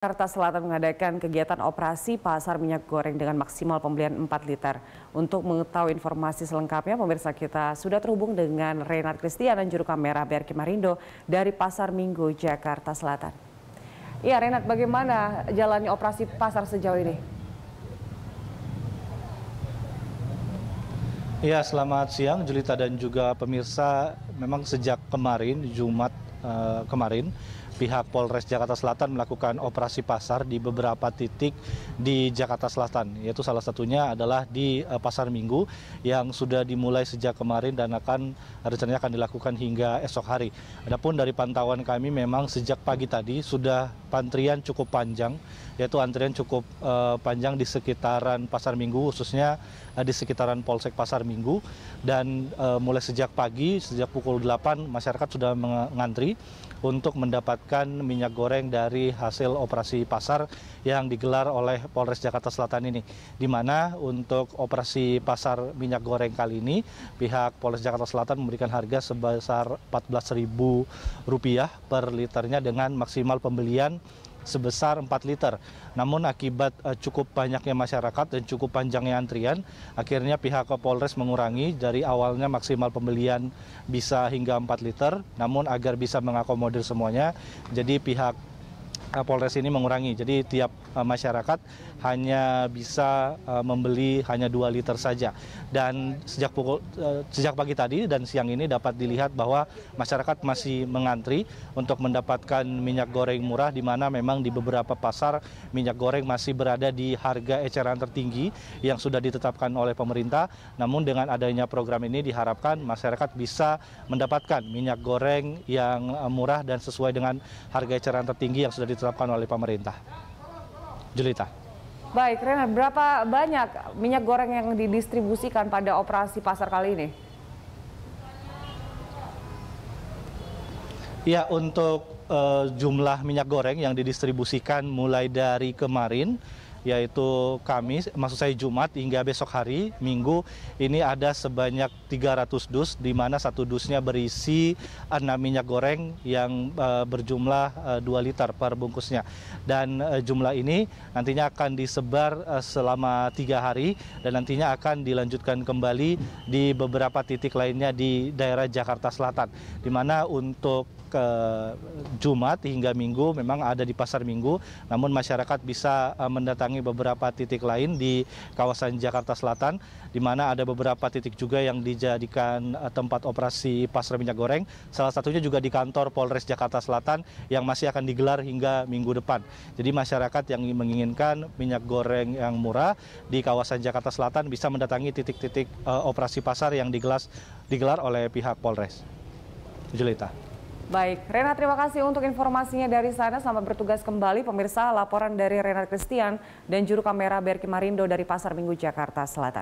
Jakarta Selatan mengadakan kegiatan operasi pasar minyak goreng dengan maksimal pembelian 4 liter. Untuk mengetahui informasi selengkapnya, pemirsa kita sudah terhubung dengan Renat Kristian dan juru kamera BRK Marindo dari Pasar Minggu, Jakarta Selatan. Ya, Renat, bagaimana jalannya operasi pasar sejauh ini? Ya, selamat siang Julita dan juga pemirsa. Memang sejak kemarin Jumat Eh, kemarin pihak Polres Jakarta Selatan melakukan operasi pasar di beberapa titik di Jakarta Selatan, yaitu salah satunya adalah di eh, Pasar Minggu yang sudah dimulai sejak kemarin dan akan rencananya akan dilakukan hingga esok hari. Adapun dari pantauan kami memang sejak pagi tadi sudah antrian cukup panjang, yaitu antrian cukup eh, panjang di sekitaran Pasar Minggu khususnya Eh, di sekitaran Polsek Pasar Minggu dan e, mulai sejak pagi sejak pukul 8 masyarakat sudah mengantri untuk mendapatkan minyak goreng dari hasil operasi pasar yang digelar oleh Polres Jakarta Selatan ini. Di mana untuk operasi pasar minyak goreng kali ini pihak Polres Jakarta Selatan memberikan harga sebesar Rp14.000 per liternya dengan maksimal pembelian sebesar 4 liter. Namun akibat uh, cukup banyaknya masyarakat dan cukup panjangnya antrian, akhirnya pihak Polres mengurangi dari awalnya maksimal pembelian bisa hingga 4 liter, namun agar bisa mengakomodir semuanya, jadi pihak Eh, Polres ini mengurangi. Jadi tiap eh, masyarakat hanya bisa eh, membeli hanya 2 liter saja. Dan sejak pukul sejak pagi tadi dan siang ini dapat dilihat bahwa masyarakat masih mengantri untuk mendapatkan minyak goreng murah di mana memang di beberapa pasar minyak goreng masih berada di harga eceran tertinggi yang sudah ditetapkan oleh pemerintah. Namun dengan adanya program ini diharapkan masyarakat bisa mendapatkan minyak goreng yang murah dan sesuai dengan harga eceran tertinggi yang sudah ditetapkan ditetapkan oleh pemerintah. Julita. Baik, Renan, berapa banyak minyak goreng yang didistribusikan pada operasi pasar kali ini? Ya, untuk uh, jumlah minyak goreng yang didistribusikan mulai dari kemarin yaitu Kamis, maksud saya Jumat hingga besok hari Minggu ini ada sebanyak 300 dus di mana satu dusnya berisi 6 minyak goreng yang eh, berjumlah uh, eh, 2 liter per bungkusnya. Dan eh, jumlah ini nantinya akan disebar selama tiga hari dan nantinya akan dilanjutkan kembali di beberapa titik lainnya di daerah Jakarta Selatan. Di mana untuk ke Jumat hingga Minggu memang ada di Pasar Minggu, namun masyarakat bisa mendatangi mendatangi beberapa titik lain di kawasan Jakarta Selatan, di mana ada beberapa titik juga yang dijadikan eh, tempat operasi pasar minyak goreng. Salah satunya juga di kantor Polres Jakarta Selatan yang masih akan digelar hingga minggu depan. Jadi masyarakat yang menginginkan minyak goreng yang murah di kawasan Jakarta Selatan bisa mendatangi titik-titik eh, operasi pasar yang digelar digelar oleh pihak Polres. Julita. Baik, Renat terima kasih untuk informasinya dari sana. Selamat bertugas kembali pemirsa. Laporan dari Renat Christian dan juru kamera Berki Marindo dari Pasar Minggu Jakarta Selatan.